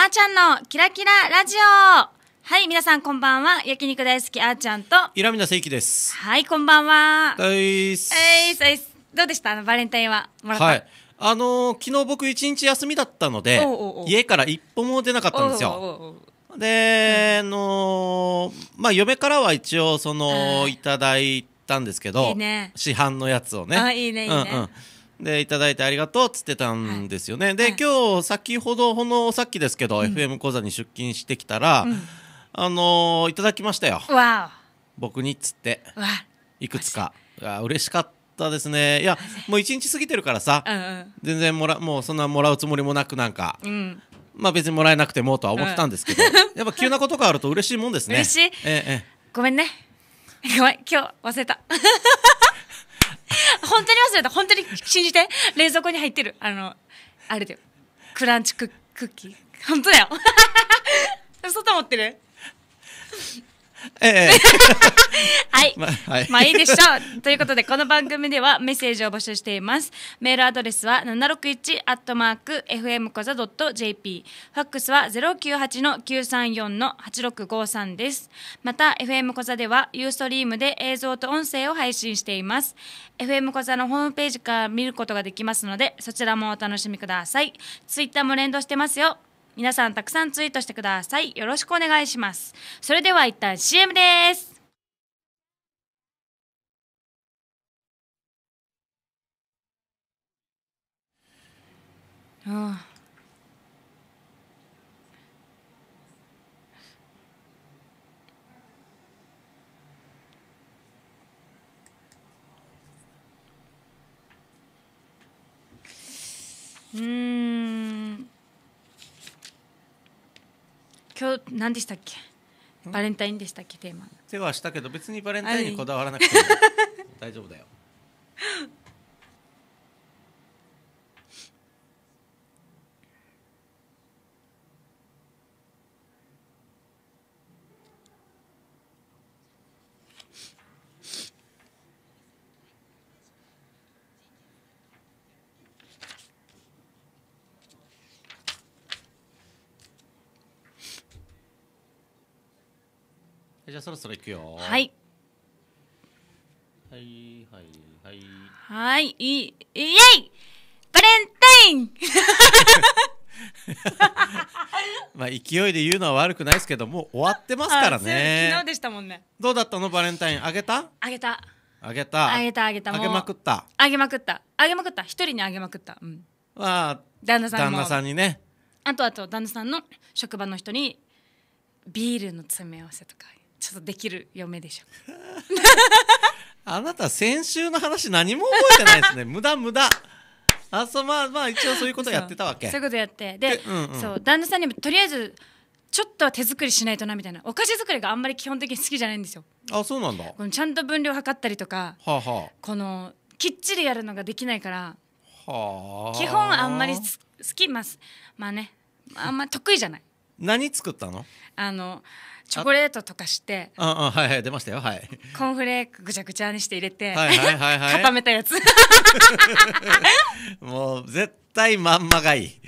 あーちゃんのキラキララジオはい皆さんこんばんは焼肉大好きあーちゃんとイラミナセイキです。はいこんばんははい。えいすえいすどうでしたあのバレンタインはもらった、はい。あのー昨日僕一日休みだったのでおうおうおう家から一歩も出なかったんですおうよ。おうおうで、あのーまあ嫁からは一応そのいいただいたんですけど、いいね市販のやつをね。あいいねいいねうんうんでいただいてありがとうっつってたんですよね、はい、で、はい、今日先ほどほのさっきですけど、うん、FM 講座に出勤してきたら、うん、あのー、いただきましたよ僕にっつっていくつかあ嬉しかったですねいやもう一日過ぎてるからさ、うんうん、全然もらもうそんなもらうつもりもなくなんか、うん、まあ別にもらえなくてもとは思ってたんですけど、やっぱ急なことがあると嬉しいもんですね嬉しい、ええ、ごめんねごめん今日忘れた 本当に忘れた本当に信じて冷蔵庫に入ってるあのあれだよクランチクッキー本当だよ外持 ってるええ。はい、ま。はい。まあいいでしょう。ということで、この番組ではメッセージを募集しています。メールアドレスは761アットマーク FM コザ .jp。ファックスは098の934の8653です。また、FM コザではユーストリームで映像と音声を配信しています。FM コザのホームページから見ることができますので、そちらもお楽しみください。ツイッターも連動してますよ。皆さんたくさんツイートしてくださいよろしくお願いしますそれでは一旦 CM ですうん今日何でしたっけバレンタインでしたっけテーマではしたけど別にバレンタインにこだわらなくても大丈夫だよじゃあそろそろ行くよ。はい。はいはいはい。はい、い、イエイバレンタイン まあ勢いで言うのは悪くないですけどもう終わってますからね昨日でしたもんねどうだったのバレンタインあげたあげたあげたあげたあげたあげまくったあげまくったあげまくった一人にあげまくったうんまあ旦那さん旦那さんにねあとあと旦那さんの職場の人にビールの詰め合わせとかちょっとできる嫁でしょ あなた先週の話何も覚えてないですね 無駄無駄あそうまあまあ一応そういうことやってたわけそういうことやってで、うんうん、そう旦那さんにもとりあえずちょっとは手作りしないとなみたいなお菓子作りがあんまり基本的に好きじゃないんですよあそうなんだこのちゃんと分量測ったりとか、はあはあ、このきっちりやるのができないから、はあ、基本あんまり好きますまあねあんま得意じゃない何作ったのあのチョコレートとかしてああはいはい出ましたよはいコーンフレークぐちゃぐちゃにして入れて、はいはいはいはい、固めたやつもう絶対まんまがいい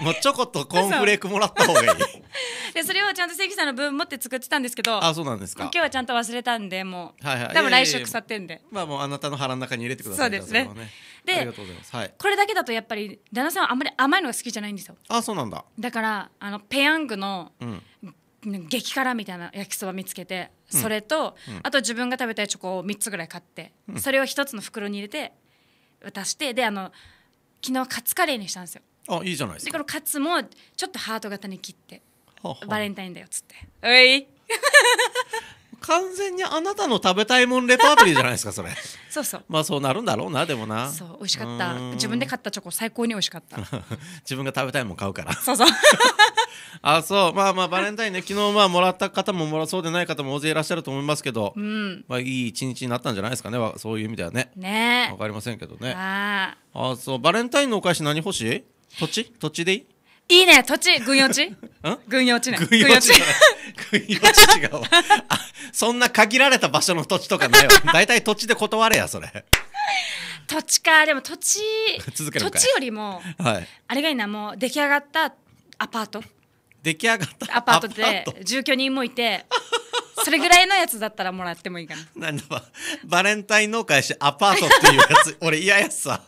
もうチョコとコーンフレークもらった方がいい でそれをちゃんと関さんの分持って作ってたんですけどあそうなんですか今日はちゃんと忘れたんでもう、はいはい、多分来週腐ってんでまあもうあなたの腹の中に入れてくださいそうですね、ね、でありがとうございます、はい、これだけだとやっぱり旦那さんはあんまり甘いのが好きじゃないんですよあそうなんだだからあのペヤングの、うん激辛みたいな焼きそば見つけて、それと、うん、あと自分が食べたいチョコを3つぐらい買って、うん、それを1つの袋に入れて渡してであの昨日カツカレーにしたんですよあいいじゃないですかでこのカツもちょっとハート型に切ってバレンタインだよっつって「い完全にあなたの食べたいもんレパートリーじゃないですかそれ そうそうまあそうなるんだろうなでもなそう美味しかった自分で買ったチョコ最高に美味しかった 自分が食べたいもん買うからそうそう あそうまあまあバレンタインね昨日まあもらった方ももらそうでない方も大勢いらっしゃると思いますけど、うん、まあいい一日になったんじゃないですかねそういう意味ではねねわかりませんけどねああそうバレンタインのお菓子何欲しい土地土地でいいいいね土地軍用地軍用地ね軍用地軍用地違うわそんな限られた場所の土地とかないわ 大体土地で断れやそれ土地かでも土地土地よりも、はい、あれがいいなもう出来上がったアパート出来上がったアパートで住居人もいてそれぐらいのやつだったらもらってもいいかな なだバレンタイン農家やしアパートっていうやつ俺嫌やさ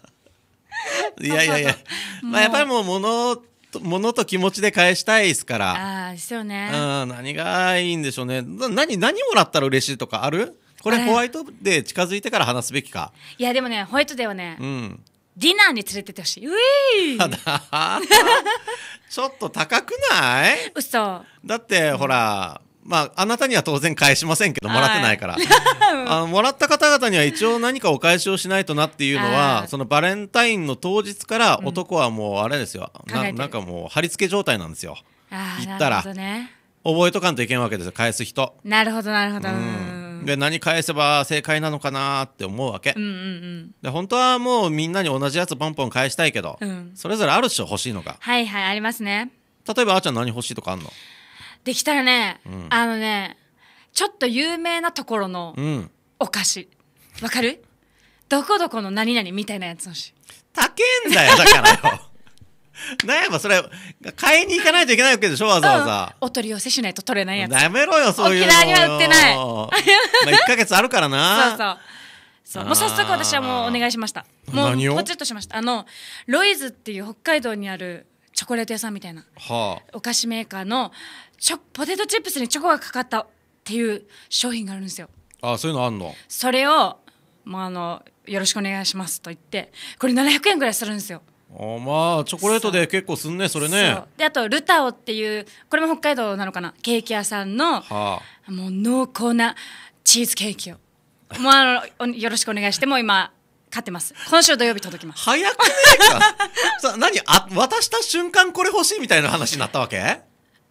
いやいやいやまあやっぱりもう物物と気持ちで返したいですから。ああ、ですよね。うん、何がいいんでしょうね。何、何もらったら嬉しいとかあるこれホワイトデー近づいてから話すべきか。いや、でもね、ホワイトデーはね、うん、ディナーに連れてってほしい。ウィーちょっと高くない嘘。だって、ほら、まあ、あなたには当然返しませんけど、もらってないから。あの、もらった方々には一応何かお返しをしないとなっていうのは、そのバレンタインの当日から男はもうあれですよ。うん、ななんかもう貼り付け状態なんですよ。言ったら、ね、覚えとかんといけんわけですよ、返す人。なるほど、なるほど。うん、で、何返せば正解なのかなって思うわけ、うんうんうん。で、本当はもうみんなに同じやつポンポン返したいけど、うん、それぞれあるでしょ、欲しいのが。はいはい、ありますね。例えば、あーちゃん何欲しいとかあんのできたらね、うんあのねちょっと有名なところのお菓子わかるどこどこの何々みたいなやつのし高えんだよだからよなやばそれ買いに行かないといけないわけでしょわざわざ、うんお取り寄せしないと取れないやつやめろよそういうの沖縄には売ってないまあ1か月あるからそうなそうそうもう早速私はもうお願いしましたもう何をポチッとしましたあのロイズっていう北海道にあるチョコレート屋さんみたいな、はあ、お菓子メーカーのチョポテトチップスにチョコがかかったっていう商品があるんですよ。あそういうのあんのそれを、まあ、あのよろしくお願いしますと言ってこれ700円ぐらいするんですよ。あまあチョコレートで結構すんねそれねであとルタオっていうこれも北海道なのかなケーキ屋さんの、はあ、もう濃厚なチーズケーキをもうあのよろしくお願いしても今買ってます今週土曜日届きます早くねえかさ 何あ渡した瞬間これ欲しいみたいな話になったわけ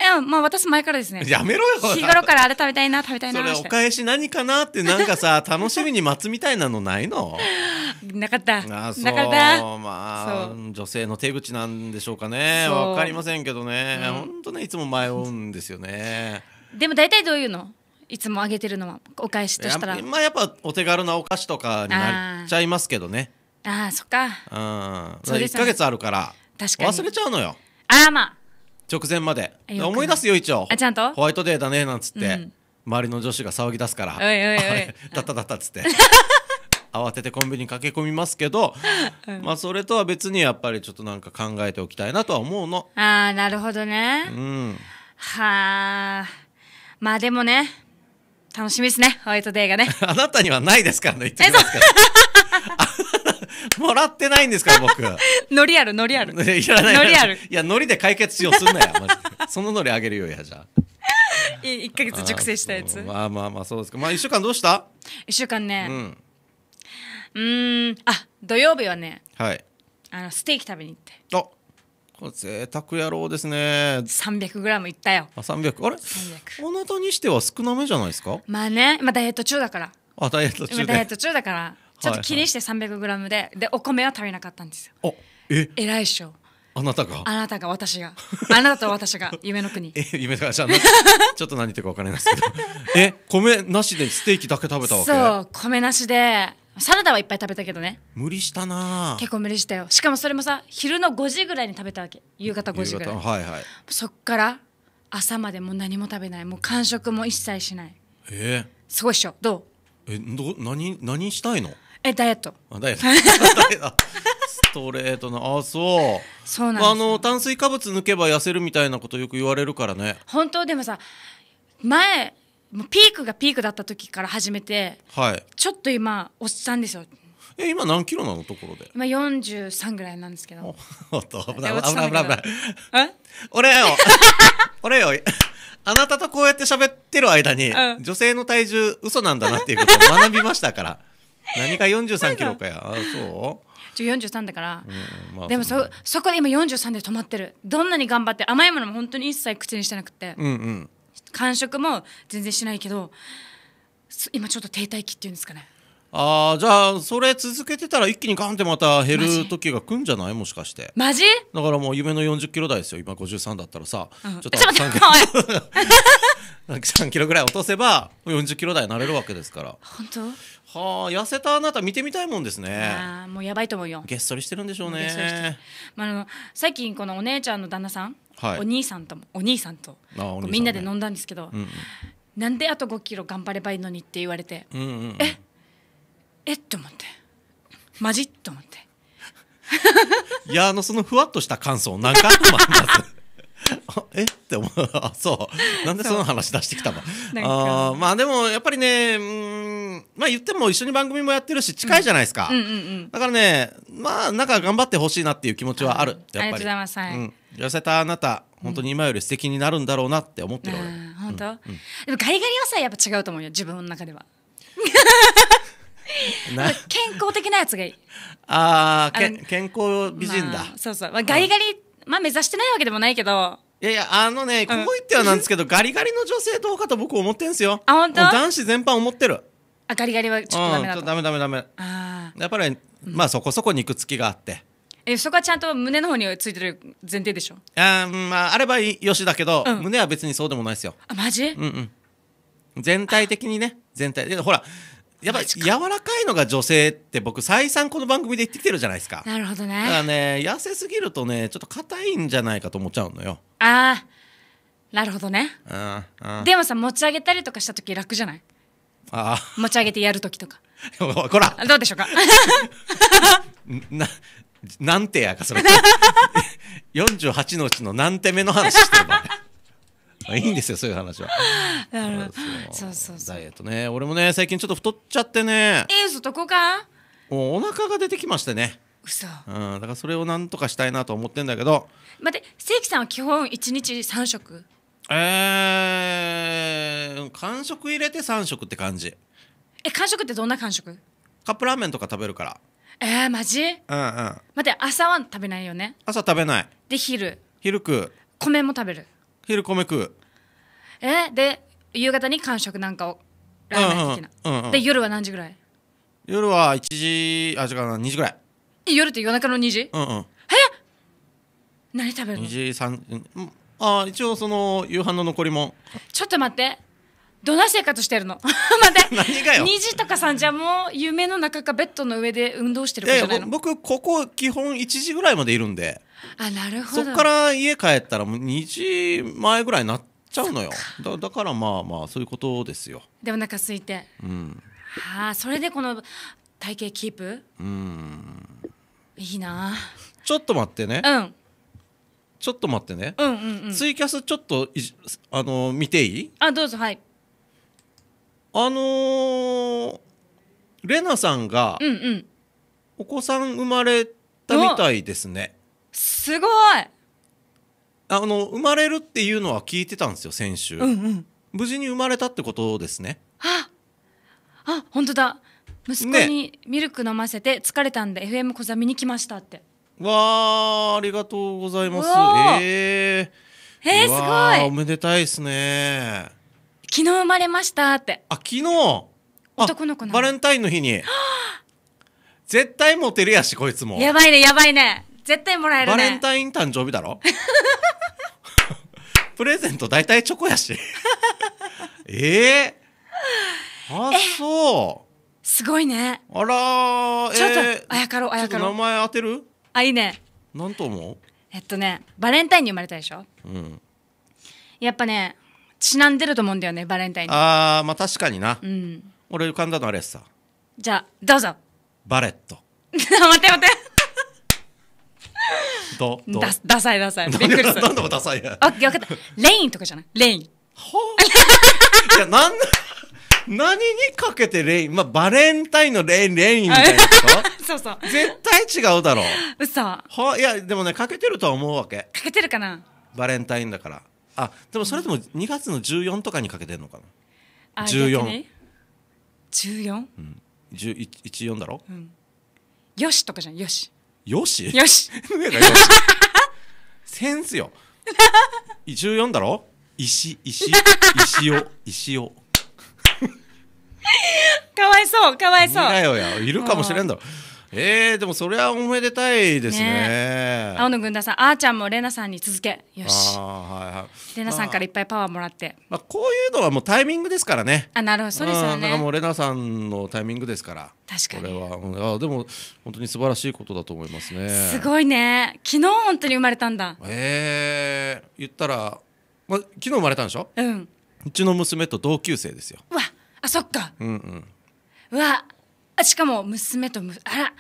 いや、まあ私前からですね。やめろよ。日頃からあれ食べたいな、食べたいな。それお返し何かなってなんかさ、楽しみに待つみたいなのないの なかった。なかった。まあ、女性の手口なんでしょうかね。わかりませんけどね。本当、ね、いつも迷うんですよね。でも大体どういうのいつもあげてるのはお返しとしたらまあやっぱお手軽なお菓子とかになっちゃいますけどねああそっかうんそ1か月あるから確かに忘れちゃうのよああまあ直前まで思い出すよ一応あちゃんとホワイトデーだねなんつって、うん、周りの女子が騒ぎ出すから「おいおいおいだっただった」っつって慌ててコンビニに駆け込みますけど、うん、まあそれとは別にやっぱりちょっとなんか考えておきたいなとは思うのああなるほどねうんはあまあでもね楽しみですねホワイトデーがね あなたにはないですからね言ってきますから もらってないんですから僕 ノリあるノリあるいらないノリあるいやノリで解決しようすんなよそのノリあげるよやじゃあ1か月熟成したやつまあまあまあそうですかまあ1週間どうした1週間ねうんあ土曜日はねはいあのステーキ食べに行ってあこれ贅沢野郎ですね。三百グラムいったよ。あ、300。あれあなたにしては少なめじゃないですかまあね、まあダイエット中だから。あ、ダイエット中ダイエット中だから、ちょっと気にして300グラムで、で、お米は食べなかったんですよ。あ、え偉いっしょ。あなたがあなたが私があなたと私が夢の国 え夢の国 ちょっと何言ってるか分からないですけどえ米なしでステーキだけ食べたわけそう米なしでサラダはいっぱい食べたけどね無理したな結構無理したよしかもそれもさ昼の5時ぐらいに食べたわけ夕方5時ぐらい、はいはい、そっから朝までもう何も食べないもう間食も一切しないえー、すごいっしょどうえど何何したいのえダイエットあダイエットストレートなあそうそうなんあの炭水化物抜けば痩せるみたいなことよく言われるからね本当でもさ前もうピークがピークだった時から始めて、はい、ちょっと今おっさんですよえ今何キロなのところで今43ぐらいなんですけどおっ と危ない危ない危ない危ない俺よ 俺よあなたとこうやって喋ってる間に、うん、女性の体重嘘なんだなっていうことを学びましたから 何が43キロかやあそうちょ43だから、うんまあ、でもそそこで今43で止まってるどんなに頑張って甘いものも本当に一切口にしてなくてうんうん完食も全然しないけど今ちょっと停滞期っていうんですかねああじゃあそれ続けてたら一気にガンってまた減る時が来んじゃないもしかしてマジだからもう夢の4 0キロ台ですよ今53だったらさ、うん、ちょっと待って 3キロぐらい落とせば40キロ台になれるわけですから本当はあ痩せたあなた見てみたいもんですねあもうやばいと思うよげっそりしてるんでしょうねまあ、あの最近このお姉ちゃんの旦那さん、はい、お兄さんともお兄さんと、ね、みんなで飲んだんですけど、うんうん、なんであと5キロ頑張ればいいのにって言われて、うんうんうん、ええっと思ってマジと思っていやあのそのふわっとした感想何回もあります えって思う あそうなんでその話出してきたの あまあでもやっぱりねうんまあ言っても一緒に番組もやってるし近いじゃないですか、だからねまあなんか頑張ってほしいなっていう気持ちはある、やっぱりあり痩せたあなた本当に今より素敵になるんだろうなって思ってる、本当、でもガリガリはさやっぱ違うと思うよ自分の中では健康的なやつがいいああ健康美人だ、そうそう、まあ、ガリガリまあ目指してないわけでもないけど、いやいや、あのね、こう言ってはなんですけど、ガリガリの女性どうかと僕思ってんすよ。あ本当男子全般思ってる。あガリガリはちょっとダメだうん、ダメダメダメ。あやっぱり、まあそこそこ肉付きがあって。えそこはちゃんと胸の方についてる前提でしょ。ああ、うまあ、あればいいよしだけど、うん胸は別にそうでもないですよ。あマジ？うんうん。全体的にね、全体。でほら、やっぱり柔らかいのが女性って僕再三この番組で言ってきてるじゃないですかなるほどねだからね痩せすぎるとねちょっと硬いんじゃないかと思っちゃうのよああなるほどねでもさ持ち上げたりとかした時楽じゃないああ。持ち上げてやる時とかこ らどうでしょうか ななんてやかそれ48 のうちの何て目の話してるいいんですよそういう話は そうそうそうダイエットね俺もね最近ちょっと太っちゃってねえー、そどこかもうお腹が出てきましてね嘘うんだからそれをなんとかしたいなと思ってんだけど待って正規さんは基本一日3食えー、完食入れて3食って感じえ完食ってどんな完食カップラーメンとか食べるからえー、マジうんうん待って朝は食べないよね朝食べないで昼昼食う米も食べる昼米食うえで夕方に間食なんかをラーメン的な、うんうん、で夜は何時ぐらい夜は1時あ違うな2時ぐらい夜って夜中の2時うんうんえ何食べるの ?2 時3、時あ一応その夕飯の残りもちょっと待ってどんな生活してるの 待って 何がよ2時とか3時はもう夢の中かベッドの上で運動してることないの僕ここ基本1時ぐらいまでいるんであなるほどそっから家帰ったらもう2時前ぐらいになっゃうのよだだからまあまあそういうことですよでお腹空いて、うん、はあそれでこの体型キープうんいいなちょっと待ってねうんちょっと待ってね、うんうんうん、ツイキャスちょっとあの見ていいあどうぞはいあのー、レナさんが、うんうん、お子さん生まれたみたいですねすごいあの生まれるっていうのは聞いてたんですよ先週、うんうん、無事に生まれたってことですねああ本当だ息子にミルク飲ませて疲れたんで FM 小座見に来ましたって、わあありがとうございますえー、えー、すごいおめでたいですね昨日生まれましたってあ昨日男の子バレンタインの日に 絶対モテるやしこいつもやばいねやばいね絶対もらえるねバレンタイン誕生日だろ プレゼント大体チョコやし ええあそうすごいねあらーちょっと、えーあやかろうあやかろう名前当てるあいいねなんと思うえっとねバレンタインに生まれたでしょうんやっぱねちなんでると思うんだよねバレンタインにあーまあ確かにな、うん俺浮かんだのあれやさじゃあどうぞバレット 待って待ってどどダダサいダサいびっくりする何でもダサいやあったレインとかじゃないレインほあ、いやなん何にかけてレイン、まあ、バレンタインのレイン、レインみたいなこと そうそう。絶対違うだろう。嘘。はいや、でもね、かけてるとは思うわけ。かけてるかなバレンタインだから。あ、でもそれでも2月の14とかにかけてるのかな。14。14?、うん、14だろ、うん、よしとかじゃん、よし。よしよし センスよ14だろ石石石を石を かわいそうかわいそういるかもしれんだろえー、でもそれはおめでたいですね。ね青野軍団さん、あーちゃんもレナさんに続け。よし。はいはい、レナさんからいっぱいパワーもらって。まあ、こういうのはもうタイミングですからね。あ、なるほど、そうですよね。だからもうレナさんのタイミングですから。確かに。これは、あ、でも、本当に素晴らしいことだと思いますね。すごいね。昨日本当に生まれたんだ。ええー、言ったら、ま昨日生まれたんでしょうん。うちの娘と同級生ですよ。うわ、あ、そっか。うんうん。うわ。しかも娘とむあらあ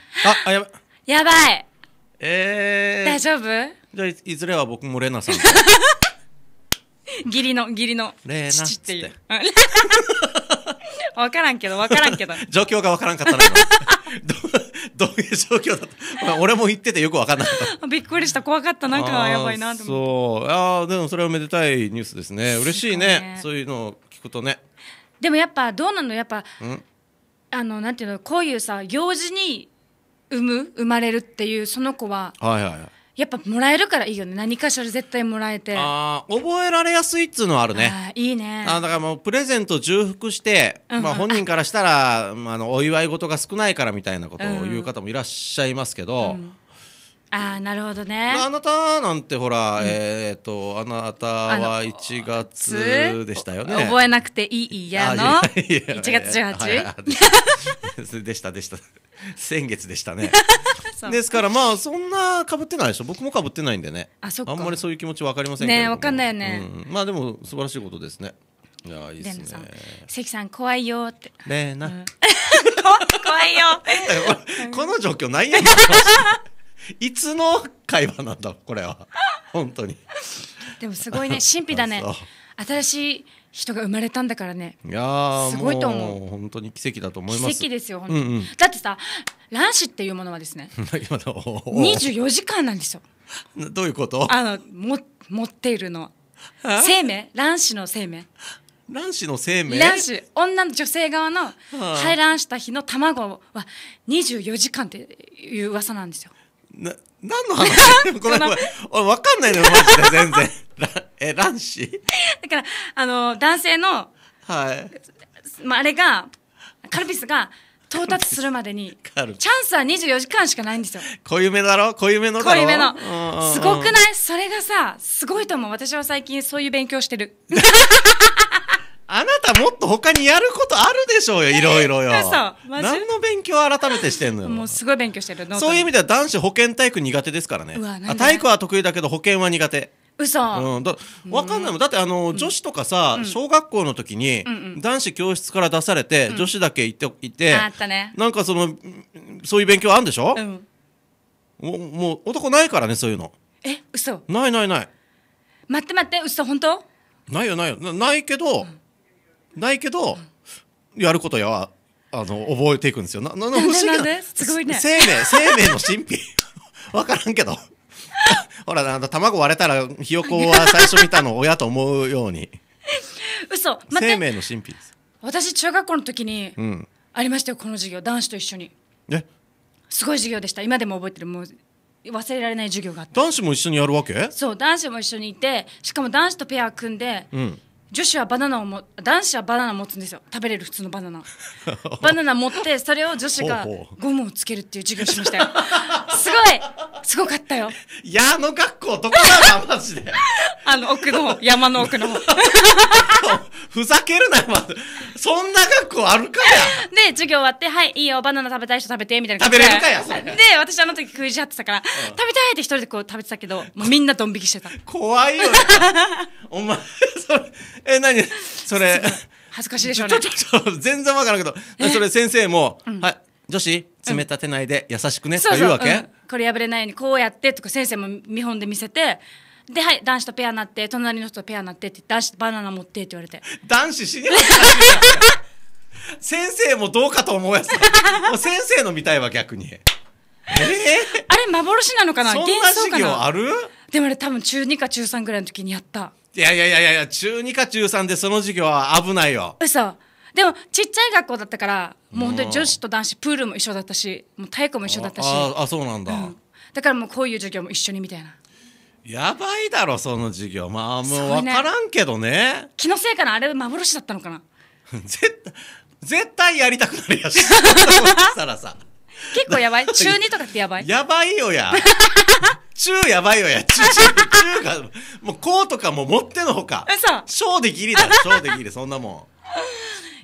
あやばやばいえー、大丈夫じゃあいずれは僕もレナさん 義理の義理の父っていう分 からんけど分からんけど 状況が分からんかったなどういう状況だった、まあ、俺も言っててよく分かんなかったびっくりした怖かったなんかやばいなと思ってそうあでもそれはめでたいニュースですね嬉しいね、ね、そういうのを聞くとねでもやっぱどうなのやっぱ、うんあのなんていうのこういうさ行事に産む生まれるっていうその子は、はいはいはいやっぱもらえるからいいよね何かしら絶対もらえてああ覚えられやすいっつうのはあるねあいいねあだからもうプレゼント重複して、うんまあ、本人からしたらあ、まあ、あのお祝い事が少ないからみたいなことを言う方もいらっしゃいますけど、うんああなるほどね、まあ、あなたなんてほら、うん、えっ、ー、とあなたは1月でしたよね覚えなくていいやの1月 18? でしたでした先月でしたね ですからまあそんなかぶってないでしょ僕もかぶってないんでねあそあんまりそういう気持ち分かりませんけどね分かんないよね、うん、まあでも素晴らしいことですねいやいいですね関さん怖いよってねえな、うん、怖いよこの状況ないやん いつの会話なんだこれは 本当にでもすごいね 神秘だね新しい人が生まれたんだからねいやすごいと思う本当に奇跡だと思います奇跡ですよ本当に、うんうん、だってさ卵子っていうものはですね24時間なんですよどういうことあのも持っているの生命卵子の生命卵子の生命卵子女の女性側の排卵した日の卵は24時間っていう噂なんですよな何の話ごめんごめん俺分かんないのよマジで全然 え卵子だからあの男性の、はいまあ、あれがカルピスが到達するまでにチャンスは24時間しかないんですよ濃いめだろ濃いめのだろ濃いめのすごくないそれがさすごいと思う私は最近そういう勉強してる あなたもっと他にやることあるでしょうよ、いろいろよ。何の勉強改めてしてんのよ。もうすごい勉強してる。そういう意味では男子保健体育苦手ですからね。あ体育は得意だけど保健は苦手。嘘。うん。だ、わかんないもん。だってあの、女子とかさ、小学校の時に、男子教室から出されて、女子だけ行っていて、あったね。なんかその、そういう勉強あるんでしょうん。もう、男ないからね、そういうの。え、嘘。ないないない。待って待って、嘘、本当ないよないよ。ないけど、ないけど、やることやはあの覚えていくんですよ。なななすごいね生命生命の神秘分 からんけど ほらあの卵割れたらひよこは最初見たの親と思うように嘘生命の神秘です私中学校の時にありましたよこの授業男子と一緒にえすごい授業でした今でも覚えてるもう忘れられない授業があって男子も一緒にやるわけそう男子も一緒にいてしかも男子とペア組んで、うん女子はバナナをも男子はバナナ持つんですよ食べれる普通のバナナ バナナ持ってそれを女子がゴムをつけるっていう授業しましたよ すごいすごかったよ矢の学校どこだなマジで あの奥の方山の奥の方ふざけるなよまずそんな学校あるかやで授業終わって「はいいいよバナナ食べたい人食べて」みたいな食べれるかやそれで私あの時食いしはってたから、うん、食べたいって一人でこう食べてたけどもうみんなドン引きしてた怖いよお前 え、何それ。恥ずかしいでしょうね。ちょちょ全然わからんけど。それ先生も、はい、女子、冷たてないで優しくね、というわけ、これ破れないようにこうやってとか先生も見本で見せて、で、はい、男子とペアになって、隣の人とペアになってって、男子バナナ持ってって言われて。男子死に先生もどうかと思うやつ。先生の見たいわ、逆に。えー、あれ幻なのかな幻想授業あるでもあれ多分中2か中3ぐらいの時にやったいやいやいやいや、中2か中3でその授業は危ないよ。嘘。でもちっちゃい学校だったからもう本当に女子と男子プールも一緒だったしもう体育も一緒だったしああそうなんだ、うん、だからもうこういう授業も一緒にみたいなやばいだろその授業まあもう分からんけどね、ね、気のせいかなあれ幻だったのかな 絶対絶対やりたくなるやし したらさ結構やばい中2とかってやばいやばいよや。中やばいよや。中、中、中が、もうこうとかも持ってのほか。う。小でギリだ。小でギリ、そんなも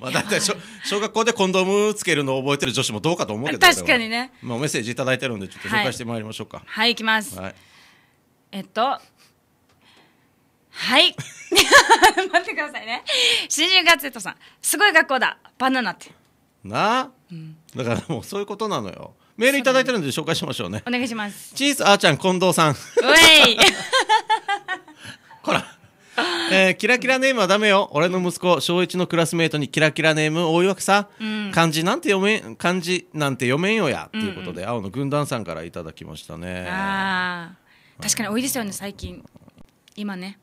ん。まあ、だって小小学校でコンドームつけるのを覚えてる女子もどうかと思うけど確かにね。まあ、メッセージ頂いてるんで、ちょっと紹介してまいりましょうか。はい、はい、いきます。はい、えっと、はい。待ってくださいね。新人ガッツェットさん。すごい学校だ。バナナって。なあうん、だからもうそういうことなのよメールいただいてるんで紹介しましょうねお願いしますチーズあーちゃん近藤さんほ らえー、キラキラネームはダメよ俺の息子小1のクラスメートにキラキラネーム大岩くさ、うん、漢字なんて読めん漢字なんて読めんよや、うんうん、っていうことで青の軍団さんからいただきましたねああ。確かに多いですよね最近今ね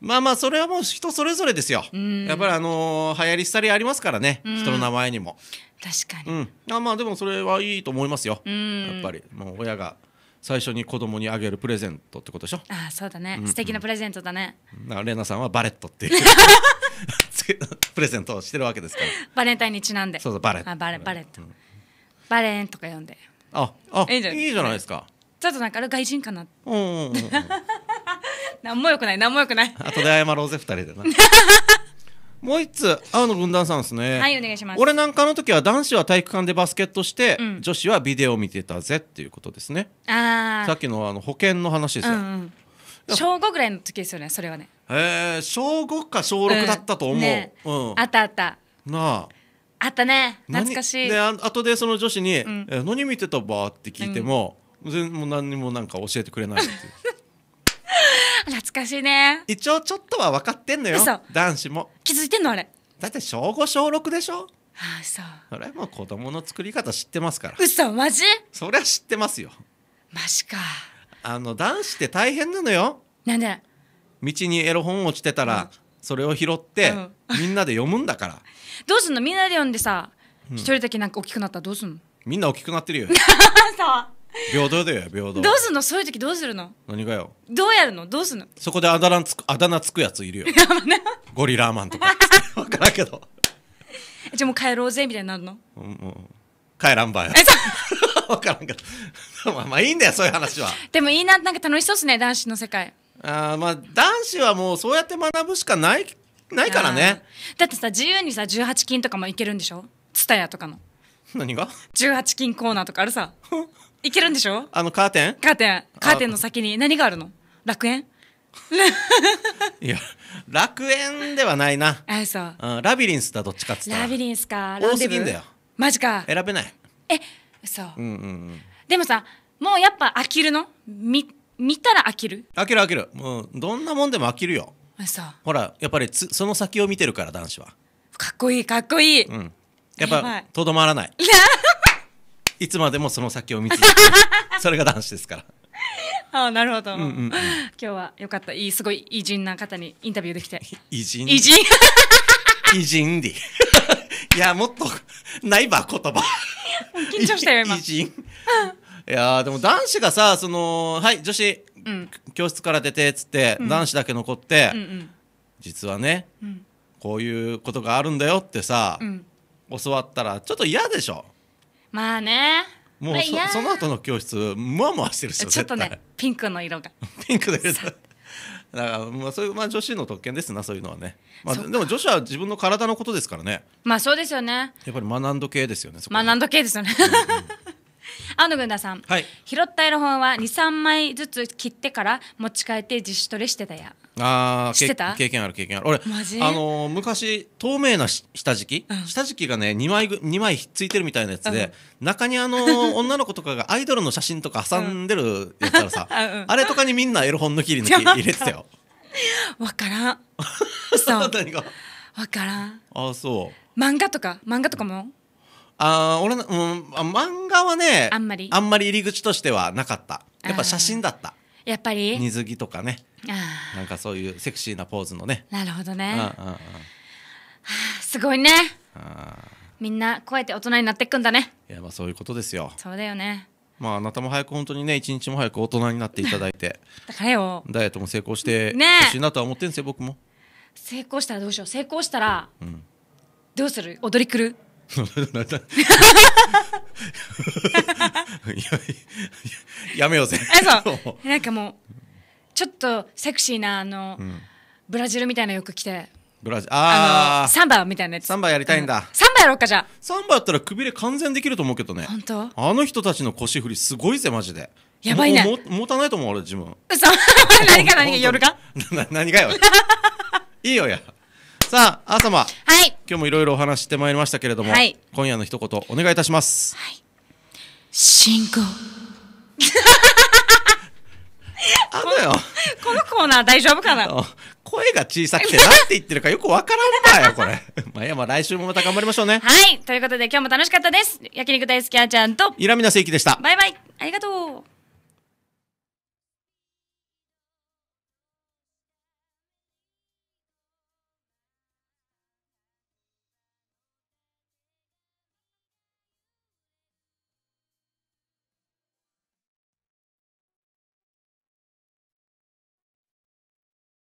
まあまあそれはもう人それぞれですよ、うん、やっぱりあのー、流行り廃りありますからね、人の名前にも確かに、うん、あまあでもそれはいいと思いますよやっぱりもう親が最初に子供にあげるプレゼントってことでしょあそうだね、うんうん、素敵なプレゼントだねら、レナさんはバレットっていう プレゼントをしてるわけですからバレンタインにちなんでそうそうバレットバレバレット、うん、バレンとか呼んでああいいじゃないですかちょっとなんかあれ外人かなうんうんうん、う ん何もよくない何もよくない後で謝ろうぜ二人でな もう一つ青の軍団さんですねはいお願いします俺なんかの時は男子は体育館でバスケットして、うん、女子はビデオ見てたぜっていうことですねああさっきのあの保険の話ですよ、うんうん、小5ぐらいの時ですよねそれはねえー、小5か小6だったと思う、うんねうん、あったあったなああったね懐かしいであ後でその女子に、えー、何見てたば?」って聞いても、全然もう何にもなんか教えてくれないっていう 懐かしいね一応ちょっとは分かってんのよ男子も気づいてんのあれだって小5小6でしょああそうそれはもう子供の作り方知ってますから嘘マジそりゃ知ってますよマジかあの男子って大変なのよなんで道にエロ本落ちてたら、それを拾って、みんなで読むんだからどうすんのみんなで読んでさ、一人だけなんか大きくなったらどうすんのみんな大きくなってるよ そう 平等だよ平等どうすんのそういう時どうするの何がよどうやるのどうすんのそこであだ名つくあだ名つくやついるよ ゴリラーマンとか分 からんけどじゃあもう帰ろうぜみたいになるの、うんうん、帰らんばよ分からんけどまあまあいいんだよそういう話はでもいいななんか楽しそうっすね男子の世界あまあ男子はもうそうやって学ぶしかないないからねだってさ自由にさ18金とかもいけるんでしょツタヤとかの何が ?18 金コーナーとかあるさいけるんでしょあのカーテンカーテンカーテンの先に何があるの楽園 いや楽園ではないなあそう、うん、ラビリンスだどっちかっつったラビリンスか多すぎんだよマジか選べないえそう,、うんうんうん、でもさもうやっぱ飽きるの見見たら飽きる飽きる飽きるもうどんなもんでも飽きるよそうほらやっぱりつその先を見てるから男子はかっこいいかっこいい、うん、やっぱとどまらない いつまでもその先を見続けるそれが男子ですから ああなるほど、うんうんうん今日は良かったいいすごい偉人な方にインタビューできて偉人偉人 偉人で いやもっとないば言葉緊張したよ今偉人いやーでも男子がさそのはい女子、うん教室から出てっつって、うん男子だけ残って、うんうん実はねうんこういうことがあるんだよってさ、うん教わったらちょっと嫌でしょまあねもうそその後の教室ムワムワしてるし。ちょっとねピンクの色が ピンクの色がだからまあそういうまあ女子の特権ですなそういうのはね、まあ、でも女子は自分の体のことですからねまあそうですよねやっぱり学んど系ですよね学んど系ですよね、青野軍団さん、はい、拾ったエロ本は23枚ずつ切ってから持ち帰って自主トレしてたやあ知ってた経験ある経験ある俺あの昔透明な下敷き、うん、下敷きがね2枚2枚ひっついてるみたいなやつで、うん、中にあの 女の子とかがアイドルの写真とか挟んでるやつたらさ、うん、あれとかにみんなエロ本の切り抜き入れてたよわからんそう 何がからんあそう漫画とか漫画とかもあ俺うん、漫画はねあんまりあんまり入り口としてはなかったやっぱ写真だったやっぱり水着とかねなんかそういうセクシーなポーズのねなるほどね、うんうんうんはあ、すごいねみんなこうやって大人になっていくんだねいやまあそういうことですよそうだよねまああなたも早く本当にね一日も早く大人になっていただいてだからよダイエットも成功してほしいなとは思ってるんですよ、ね、僕も成功したらどうしよう成功したら、うん、どうする踊り来る やめようぜあそうなんかもうちょっとセクシーなあの、ブラジルみたいなよく着てブラジああサンバみたいなやつサンバやりたいんだ、サンバやろうかじゃサンバやったらくびれ完全できると思うけどね本当あの人たちの腰振りすごいぜマジでやばいね持たないと思う俺自分嘘 何が何が夜が何がよ いいよやさあ、朝ま。はい。今日もいろいろお話してまいりましたけれども、はい、今夜の一言お願いいたします。はい。進行。あのよ。このコーナー大丈夫かな声が小さくて何て言ってるかよくわからんわよ、これ。まあ、いや、まあ来週もまた頑張りましょうね。はい。ということで今日も楽しかったです。焼肉大好きあーちゃんと。イラミナセイキでした。バイバイ。ありがとう。